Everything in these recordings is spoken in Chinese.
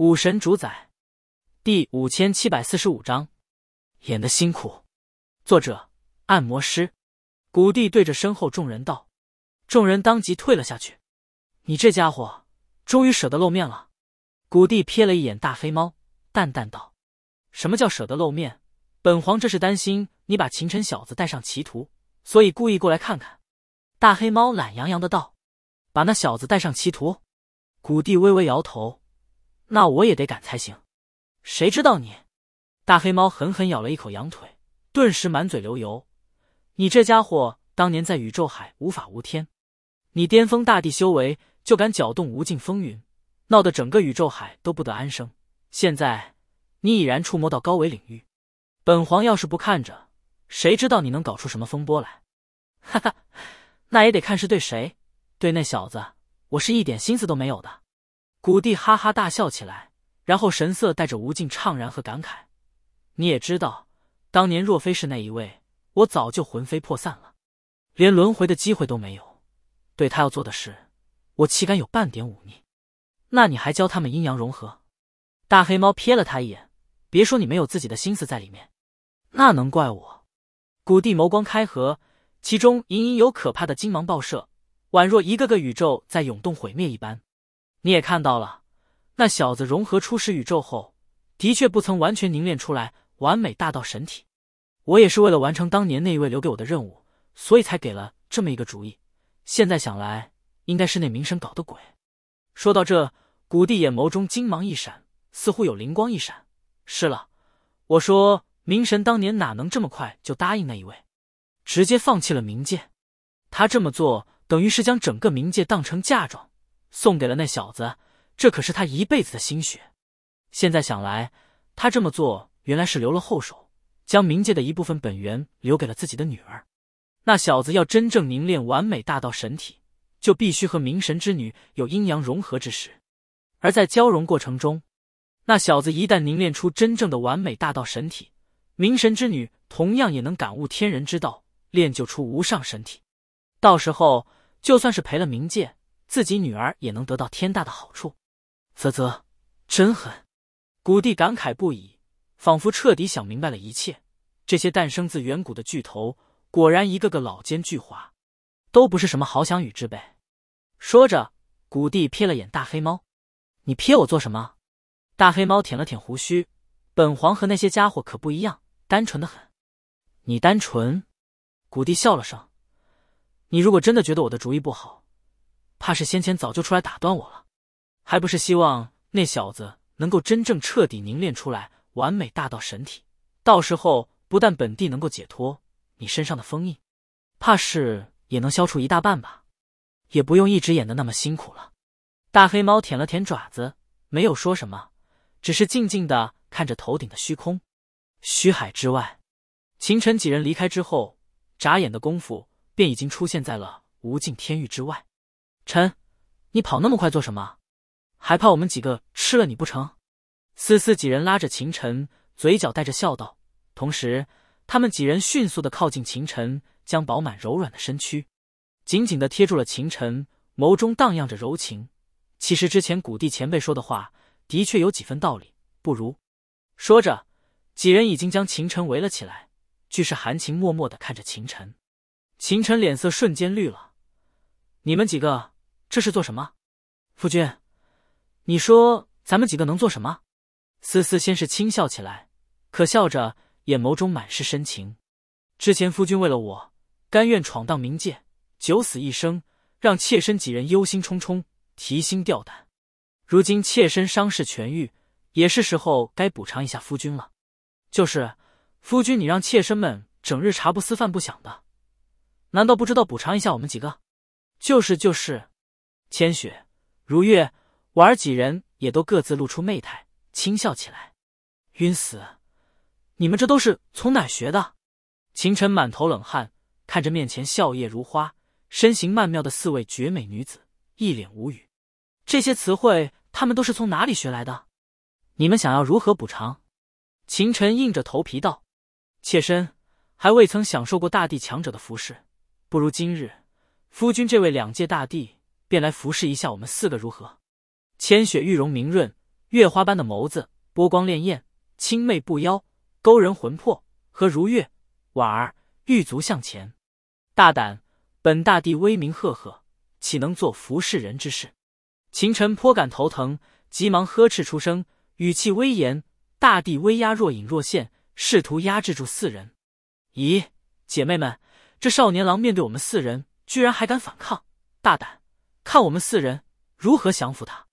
武神主宰，第五千七百四十五章演的辛苦。作者按摩师古帝对着身后众人道：“众人当即退了下去。”“你这家伙终于舍得露面了。”古帝瞥了一眼大黑猫，淡淡道：“什么叫舍得露面？本皇这是担心你把秦尘小子带上歧途，所以故意过来看看。”大黑猫懒洋洋的道：“把那小子带上歧途？”古帝微微摇头。那我也得赶才行，谁知道你？大黑猫狠狠咬了一口羊腿，顿时满嘴流油。你这家伙当年在宇宙海无法无天，你巅峰大帝修为就敢搅动无尽风云，闹得整个宇宙海都不得安生。现在你已然触摸到高维领域，本皇要是不看着，谁知道你能搞出什么风波来？哈哈，那也得看是对谁。对那小子，我是一点心思都没有的。古帝哈哈大笑起来，然后神色带着无尽怅然和感慨。你也知道，当年若非是那一位，我早就魂飞魄散了，连轮回的机会都没有。对他要做的事，我岂敢有半点忤逆？那你还教他们阴阳融合？大黑猫瞥了他一眼，别说你没有自己的心思在里面，那能怪我？古帝眸光开合，其中隐隐有可怕的金芒爆射，宛若一个个宇宙在涌动毁灭一般。你也看到了，那小子融合初始宇宙后，的确不曾完全凝练出来完美大道神体。我也是为了完成当年那一位留给我的任务，所以才给了这么一个主意。现在想来，应该是那明神搞的鬼。说到这，古帝眼眸中金芒一闪，似乎有灵光一闪。是了，我说明神当年哪能这么快就答应那一位，直接放弃了冥界？他这么做，等于是将整个冥界当成嫁妆。送给了那小子，这可是他一辈子的心血。现在想来，他这么做原来是留了后手，将冥界的一部分本源留给了自己的女儿。那小子要真正凝练完美大道神体，就必须和冥神之女有阴阳融合之时。而在交融过程中，那小子一旦凝练出真正的完美大道神体，冥神之女同样也能感悟天人之道，练就出无上神体。到时候，就算是赔了冥界。自己女儿也能得到天大的好处，啧啧，真狠！古帝感慨不已，仿佛彻底想明白了一切。这些诞生自远古的巨头，果然一个个老奸巨猾，都不是什么好想与之辈。说着，古帝瞥了眼大黑猫，“你瞥我做什么？”大黑猫舔了舔胡须，“本皇和那些家伙可不一样，单纯的很。”“你单纯？”古帝笑了声，“你如果真的觉得我的主意不好。”怕是先前早就出来打断我了，还不是希望那小子能够真正彻底凝练出来完美大道神体，到时候不但本地能够解脱你身上的封印，怕是也能消除一大半吧，也不用一直演的那么辛苦了。大黑猫舔了舔爪子，没有说什么，只是静静的看着头顶的虚空。虚海之外，秦尘几人离开之后，眨眼的功夫便已经出现在了无尽天域之外。臣，你跑那么快做什么？还怕我们几个吃了你不成？思思几人拉着秦晨，嘴角带着笑道，同时他们几人迅速的靠近秦晨，将饱满柔软的身躯紧紧的贴住了秦晨，眸中荡漾着柔情。其实之前古帝前辈说的话的确有几分道理，不如说着，几人已经将秦晨围了起来，俱是含情脉脉的看着秦晨。秦晨脸色瞬间绿了，你们几个。这是做什么，夫君？你说咱们几个能做什么？思思先是轻笑起来，可笑着眼眸中满是深情。之前夫君为了我，甘愿闯荡冥界，九死一生，让妾身几人忧心忡忡，提心吊胆。如今妾身伤势痊愈，也是时候该补偿一下夫君了。就是夫君，你让妾身们整日茶不思饭不想的，难道不知道补偿一下我们几个？就是就是。千雪、如月、婉儿几人也都各自露出媚态，轻笑起来。晕死！你们这都是从哪学的？秦晨满头冷汗，看着面前笑靥如花、身形曼妙的四位绝美女子，一脸无语。这些词汇他们都是从哪里学来的？你们想要如何补偿？秦晨硬着头皮道：“妾身还未曾享受过大帝强者的服饰，不如今日，夫君这位两界大帝。”便来服侍一下我们四个如何？千雪玉容明润，月花般的眸子，波光潋滟，清媚不妖，勾人魂魄。和如月、婉儿玉足向前。大胆！本大帝威名赫赫，岂能做服侍人之事？秦晨颇感头疼，急忙呵斥出声，语气威严，大帝威压若隐若现，试图压制住四人。咦，姐妹们，这少年郎面对我们四人，居然还敢反抗？大胆！看我们四人如何降服他！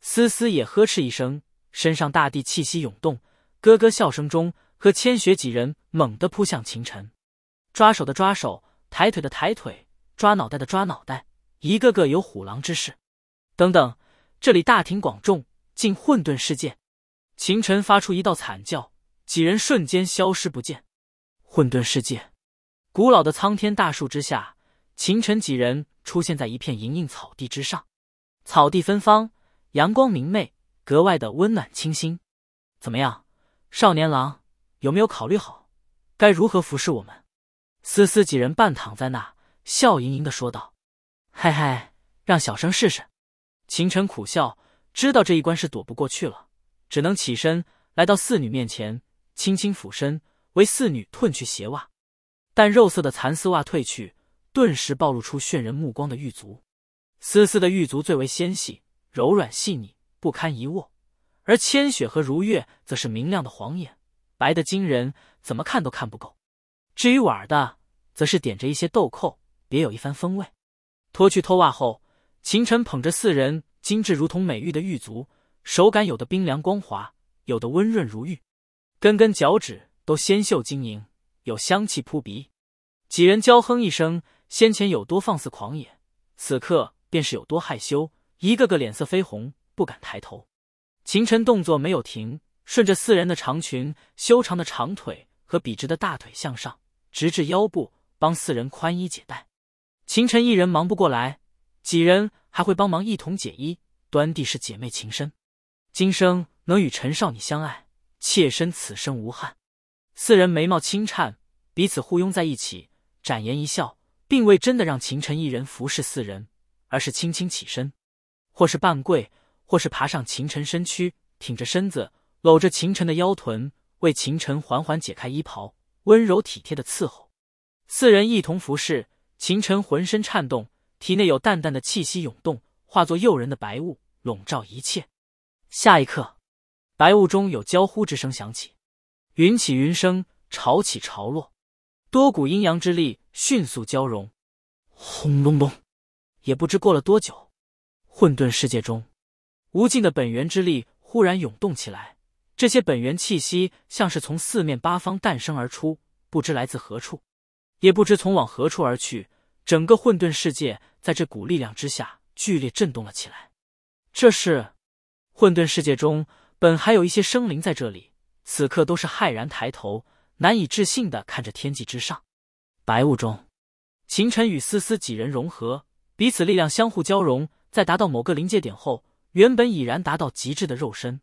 思思也呵斥一声，身上大地气息涌动，咯咯笑声中，和千雪几人猛地扑向秦尘，抓手的抓手，抬腿的抬腿，抓脑袋的抓脑袋，一个个有虎狼之势。等等，这里大庭广众，竟混沌世界！秦尘发出一道惨叫，几人瞬间消失不见。混沌世界，古老的苍天大树之下。秦尘几人出现在一片莹莹草地之上，草地芬芳，阳光明媚，格外的温暖清新。怎么样，少年郎，有没有考虑好，该如何服侍我们？思思几人半躺在那，笑盈盈的说道：“嘿嘿，让小生试试。”秦尘苦笑，知道这一关是躲不过去了，只能起身来到四女面前，轻轻俯身为四女褪去鞋袜，但肉色的蚕丝袜褪去。顿时暴露出炫人目光的玉足，丝丝的玉足最为纤细柔软细腻不堪一握，而千雪和如月则是明亮的黄眼，白的惊人，怎么看都看不够。至于婉儿的，则是点着一些豆蔻，别有一番风味。脱去拖袜后，秦晨捧着四人精致如同美玉的玉足，手感有的冰凉光滑，有的温润如玉，根根脚趾都纤秀晶莹，有香气扑鼻。几人娇哼一声。先前有多放肆狂野，此刻便是有多害羞，一个个脸色绯红，不敢抬头。秦晨动作没有停，顺着四人的长裙、修长的长腿和笔直的大腿向上，直至腰部，帮四人宽衣解带。秦晨一人忙不过来，几人还会帮忙一同解衣，端地是姐妹情深。今生能与陈少你相爱，妾身此生无憾。四人眉毛轻颤，彼此互拥在一起，展颜一笑。并未真的让秦尘一人服侍四人，而是轻轻起身，或是半跪，或是爬上秦尘身躯，挺着身子，搂着秦尘的腰臀，为秦尘缓缓解开衣袍，温柔体贴的伺候。四人一同服侍秦尘，浑身颤动，体内有淡淡的气息涌动，化作诱人的白雾笼罩一切。下一刻，白雾中有娇呼之声响起，云起云生，潮起潮落，多股阴阳之力。迅速交融，轰隆隆！也不知过了多久，混沌世界中，无尽的本源之力忽然涌动起来。这些本源气息像是从四面八方诞生而出，不知来自何处，也不知从往何处而去。整个混沌世界在这股力量之下剧烈震动了起来。这是混沌世界中本还有一些生灵在这里，此刻都是骇然抬头，难以置信的看着天际之上。白雾中，秦尘与思思几人融合，彼此力量相互交融，在达到某个临界点后，原本已然达到极致的肉身，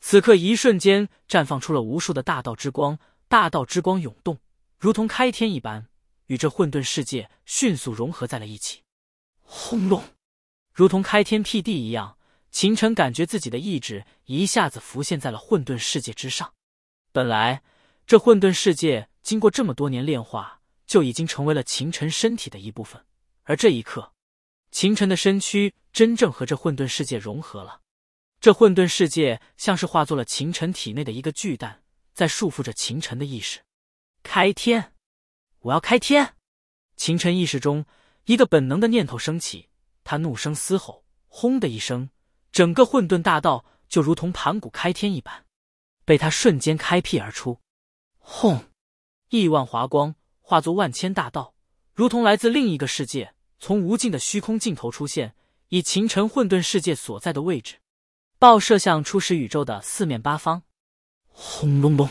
此刻一瞬间绽放出了无数的大道之光。大道之光涌动，如同开天一般，与这混沌世界迅速融合在了一起。轰隆，如同开天辟地一样，秦尘感觉自己的意志一下子浮现在了混沌世界之上。本来这混沌世界经过这么多年炼化。就已经成为了秦尘身体的一部分，而这一刻，秦尘的身躯真正和这混沌世界融合了。这混沌世界像是化作了秦尘体内的一个巨蛋，在束缚着秦尘的意识。开天！我要开天！秦尘意识中一个本能的念头升起，他怒声嘶吼，轰的一声，整个混沌大道就如同盘古开天一般，被他瞬间开辟而出。轰！亿万华光。化作万千大道，如同来自另一个世界，从无尽的虚空尽头出现，以秦尘混沌世界所在的位置，爆射向初始宇宙的四面八方。轰隆隆！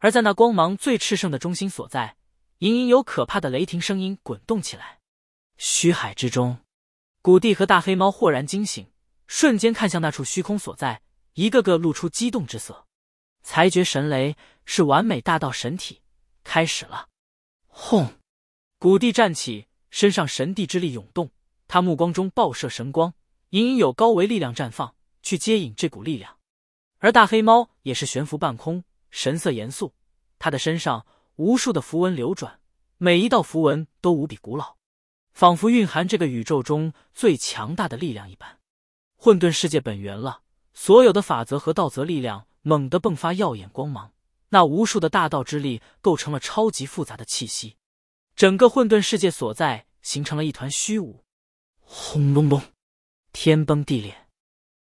而在那光芒最炽盛的中心所在，隐隐有可怕的雷霆声音滚动起来。虚海之中，古帝和大黑猫豁然惊醒，瞬间看向那处虚空所在，一个个露出激动之色。裁决神雷是完美大道神体，开始了。轰！古帝站起，身上神帝之力涌动，他目光中爆射神光，隐隐有高维力量绽放，去接引这股力量。而大黑猫也是悬浮半空，神色严肃，他的身上无数的符文流转，每一道符文都无比古老，仿佛蕴含这个宇宙中最强大的力量一般。混沌世界本源了，所有的法则和道则力量猛地迸发耀眼光芒。那无数的大道之力构成了超级复杂的气息，整个混沌世界所在形成了一团虚无。轰隆隆，天崩地裂，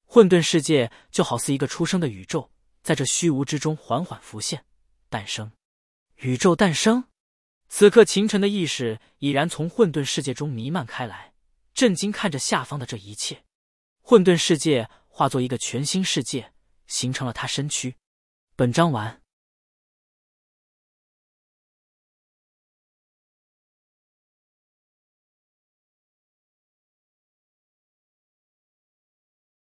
混沌世界就好似一个出生的宇宙，在这虚无之中缓缓浮现，诞生。宇宙诞生。此刻，秦晨的意识已然从混沌世界中弥漫开来，震惊看着下方的这一切。混沌世界化作一个全新世界，形成了他身躯。本章完。